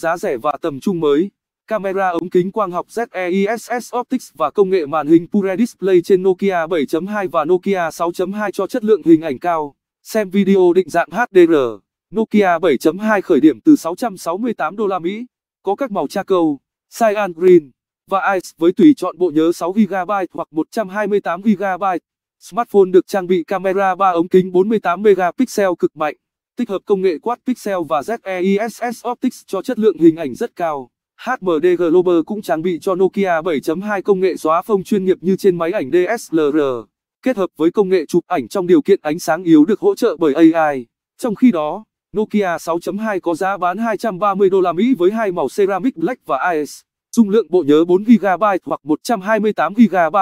giá rẻ và tầm trung mới. Camera ống kính quang học ZEISS Optics và công nghệ màn hình Pure Display trên Nokia 7.2 và Nokia 6.2 cho chất lượng hình ảnh cao. Xem video định dạng HDR. Nokia 7.2 khởi điểm từ 668 đô la Mỹ, có các màu charcoal, cyan green và ice với tùy chọn bộ nhớ 6GB hoặc 128GB. Smartphone được trang bị camera 3 ống kính 48 megapixel cực mạnh tích hợp công nghệ Quad Pixel và ZEISS Optics cho chất lượng hình ảnh rất cao. HMD Global cũng trang bị cho Nokia 7.2 công nghệ xóa phông chuyên nghiệp như trên máy ảnh DSLR, kết hợp với công nghệ chụp ảnh trong điều kiện ánh sáng yếu được hỗ trợ bởi AI. Trong khi đó, Nokia 6.2 có giá bán 230 đô la Mỹ với hai màu ceramic black và ice, dung lượng bộ nhớ 4 GB hoặc 128 GB.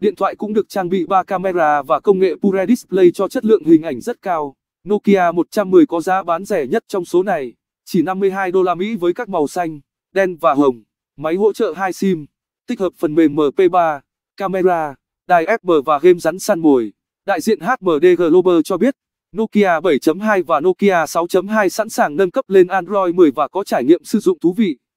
Điện thoại cũng được trang bị 3 camera và công nghệ Pure Display cho chất lượng hình ảnh rất cao. Nokia 110 có giá bán rẻ nhất trong số này, chỉ 52 đô la Mỹ với các màu xanh, đen và hồng, máy hỗ trợ 2 SIM, tích hợp phần mềm MP3, camera, đài FM và game rắn săn mồi. Đại diện HMD Global cho biết, Nokia 7.2 và Nokia 6.2 sẵn sàng nâng cấp lên Android 10 và có trải nghiệm sử dụng thú vị.